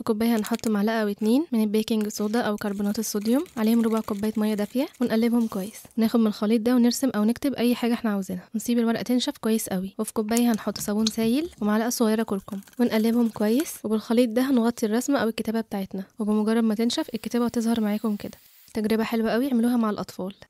في كوباية هنحط معلقة أو اتنين من البيكنج صودا أو كربونات الصوديوم عليهم ربع كوباية مية دافية ونقلبهم كويس ناخد من الخليط ده ونرسم أو نكتب أي حاجة احنا عاوزينها نسيب الورقة تنشف كويس قوي وفي كوباية هنحط صابون سايل ومعلقة صغيرة كركم ونقلبهم كويس وبالخليط ده هنغطي الرسمة أو الكتابة بتاعتنا وبمجرد ما تنشف الكتابة هتظهر معاكم كده تجربة حلوة قوي اعملوها مع الأطفال